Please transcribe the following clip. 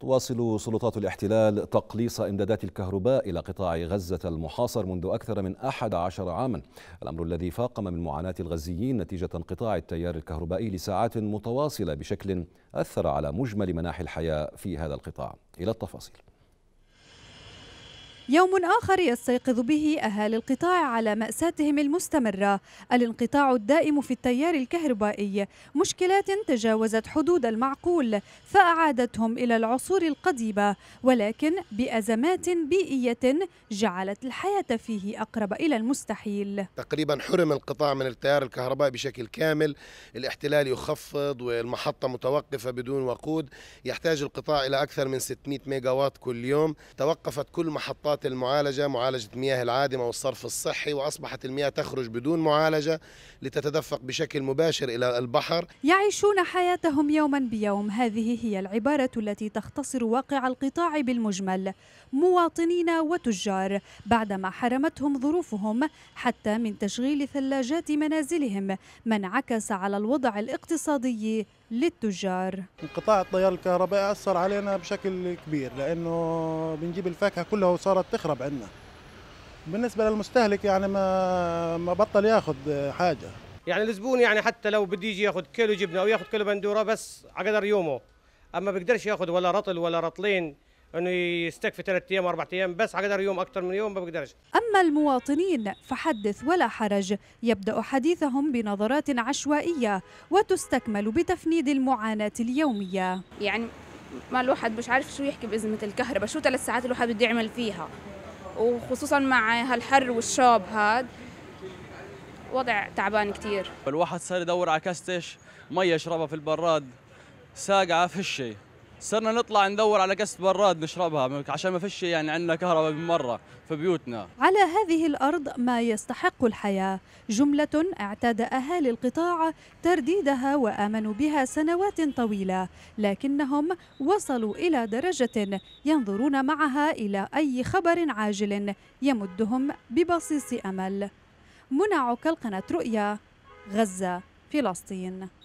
تواصل سلطات الاحتلال تقليص إمدادات الكهرباء إلى قطاع غزة المحاصر منذ أكثر من 11 عاما الأمر الذي فاقم من معاناة الغزيين نتيجة انقطاع التيار الكهربائي لساعات متواصلة بشكل أثر على مجمل مناحي الحياة في هذا القطاع إلى التفاصيل يوم آخر يستيقظ به أهالي القطاع على مأساتهم المستمرة الانقطاع الدائم في التيار الكهربائي مشكلات تجاوزت حدود المعقول فأعادتهم إلى العصور القديمة ولكن بأزمات بيئية جعلت الحياة فيه أقرب إلى المستحيل تقريبا حرم القطاع من التيار الكهربائي بشكل كامل الاحتلال يخفض والمحطة متوقفة بدون وقود يحتاج القطاع إلى أكثر من 600 ميجاوات كل يوم توقفت كل محطات طرقات المعالجة معالجة مياه العادمة والصرف الصحي وأصبحت المياه تخرج بدون معالجة لتتدفق بشكل مباشر إلى البحر يعيشون حياتهم يوما بيوم هذه هي العبارة التي تختصر واقع القطاع بالمجمل مواطنين وتجار بعدما حرمتهم ظروفهم حتى من تشغيل ثلاجات منازلهم ما انعكس على الوضع الاقتصادي للتجار انقطاع التيار الكهربائي أثر علينا بشكل كبير لأنه بنجيب الفاكهة كلها وصارت تخرب عندنا بالنسبة للمستهلك يعني ما ما بطل ياخذ حاجة يعني الزبون يعني حتى لو بده يجي ياخذ كيلو جبنة أو ياخذ كيلو بندورة بس على قدر يومه أما بيقدرش ياخذ ولا رطل ولا رطلين انه يستكفي ثلاث ايام واربع ايام بس قدر يوم اكثر من يوم ما بقدرش اما المواطنين فحدث ولا حرج يبدا حديثهم بنظرات عشوائيه وتستكمل بتفنيد المعاناه اليوميه يعني ما الواحد مش عارف شو يحكي بازمه الكهرباء شو ثلاث ساعات الواحد بده يعمل فيها وخصوصا مع هالحر والشاب هاد وضع تعبان كثير الواحد صار يدور على كاستش مي يشربها في البراد ساقعه في الشيء صرنا نطلع ندور على كاسة براد نشربها عشان ما فيش يعني عندنا كهرباء بالمرة في بيوتنا على هذه الأرض ما يستحق الحياة جملة اعتاد أهالي القطاع ترديدها وآمنوا بها سنوات طويلة لكنهم وصلوا إلى درجة ينظرون معها إلى أي خبر عاجل يمدهم ببصيص أمل منى عكل قناة رؤيا غزة فلسطين